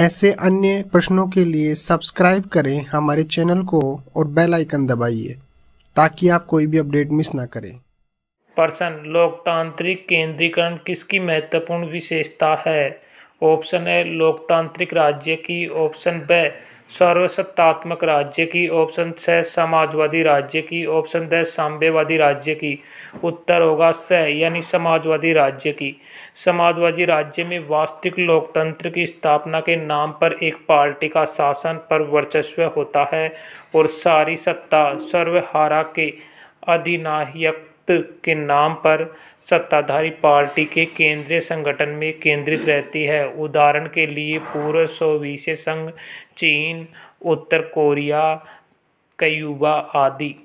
ऐसे अन्य प्रश्नों के लिए सब्सक्राइब करें हमारे चैनल को और बेल आइकन दबाइए ताकि आप कोई भी अपडेट मिस ना करें प्रश्न लोकतांत्रिक केंद्रीकरण किसकी महत्वपूर्ण विशेषता है ऑप्शन ए लोकतांत्रिक राज्य की ऑप्शन ब सर्वसत्तात्मक राज्य की ऑप्शन स समाजवादी राज्य की ऑप्शन द साम्यवादी राज्य की उत्तर होगा स यानी समाजवादी राज्य की समाजवादी राज्य में वास्तविक लोकतंत्र की स्थापना के नाम पर एक पार्टी का शासन पर वर्चस्व होता है और सारी सत्ता सर्वहारा के अधिनायक के नाम पर सत्ताधारी पार्टी के केंद्रीय संगठन में केंद्रित रहती है उदाहरण के लिए पूर्व सोवियत संघ चीन उत्तर कोरिया क्यूबा आदि